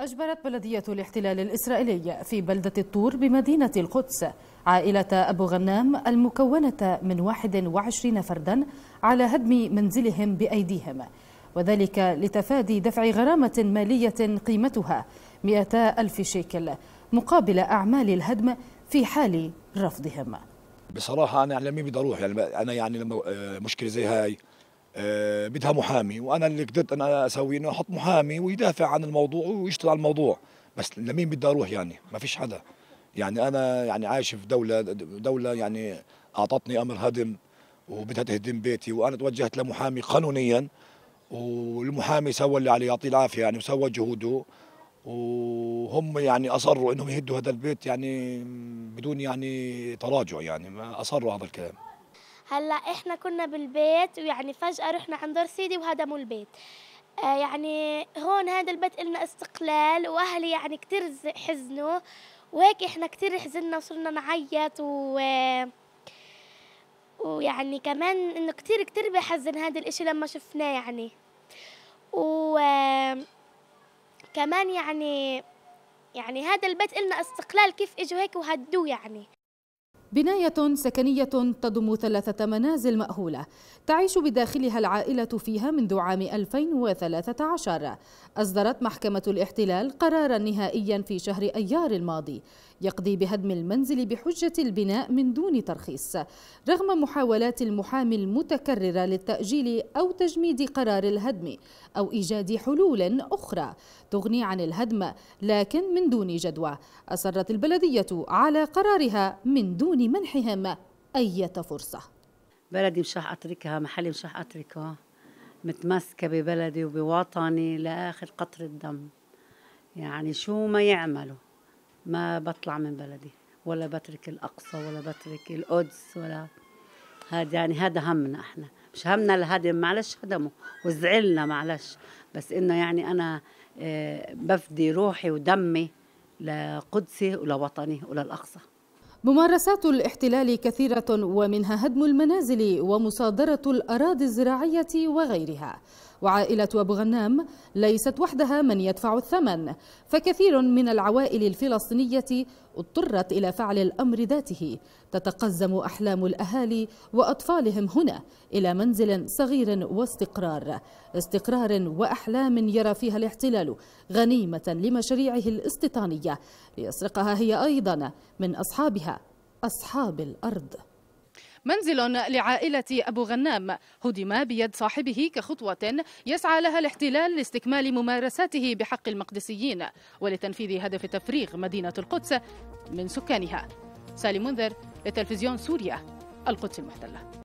أجبرت بلدية الاحتلال الإسرائيلي في بلدة الطور بمدينة القدس عائلة أبو غنام المكونة من 21 فردا على هدم منزلهم بأيديهم وذلك لتفادي دفع غرامة مالية قيمتها 200 ألف شيكل مقابل أعمال الهدم في حال رفضهم بصراحة أنا يعني لم بدي أروح يعني أنا يعني لما آه، مشكلة زي هاي آه، بدها محامي وانا اللي قدرت انا اسوي انه احط محامي ويدافع عن الموضوع ويشتغل على الموضوع بس لمين بدي اروح يعني ما فيش حدا يعني انا يعني عايش في دوله دوله يعني اعطتني امر هدم وبدها تهدم بيتي وانا توجهت لمحامي قانونيا والمحامي سوى اللي عليه يعطيه العافيه يعني وسوى جهوده وهم يعني اصروا انهم يهدوا هذا البيت يعني بدون يعني تراجع يعني ما اصروا هذا الكلام هلا احنا كنا بالبيت ويعني فجأة رحنا عند دار سيدي وهدموا البيت آه يعني هون هذا البيت إلنا استقلال وأهلي يعني كتير حزنوا وهيك احنا كتير حزننا وصرنا نعيط و ويعني كمان انه كتير كتير بحزن هذا الاشي لما شفناه يعني و كمان يعني يعني هذا البيت إلنا استقلال كيف اجوا هيك وهدوه يعني بناية سكنية تضم ثلاثة منازل مأهولة تعيش بداخلها العائلة فيها منذ عام 2013 أصدرت محكمة الاحتلال قرارا نهائيا في شهر أيار الماضي يقضي بهدم المنزل بحجة البناء من دون ترخيص رغم محاولات المحامي المتكررة للتأجيل أو تجميد قرار الهدم أو إيجاد حلول أخرى تغني عن الهدم لكن من دون جدوى أصرت البلدية على قرارها من دون دون منحهم أي فرصة بلدي مش رح أتركها محلي مش رح أتركه متمسكة ببلدي وبوطني لآخر قطر الدم يعني شو ما يعملوا ما بطلع من بلدي ولا بترك الأقصى ولا بترك القدس ولا هذا يعني هذا همنا احنا مش همنا الهدم معلش هدموا وزعلنا معلش بس انه يعني انا آه، بفدي روحي ودمي لقدسي ولوطني وللأقصى ممارسات الاحتلال كثيرة ومنها هدم المنازل ومصادرة الأراضي الزراعية وغيرها وعائلة أبو غنام ليست وحدها من يدفع الثمن فكثير من العوائل الفلسطينية اضطرت إلى فعل الأمر ذاته تتقزم أحلام الأهالي وأطفالهم هنا إلى منزل صغير واستقرار استقرار وأحلام يرى فيها الاحتلال غنيمة لمشاريعه الاستيطانية ليسرقها هي أيضا من أصحابها أصحاب الأرض منزل لعائلة أبو غنام هدم بيد صاحبه كخطوة يسعى لها الاحتلال لاستكمال ممارساته بحق المقدسيين ولتنفيذ هدف تفريغ مدينة القدس من سكانها سالم منذر لتلفزيون سوريا القدس المحتله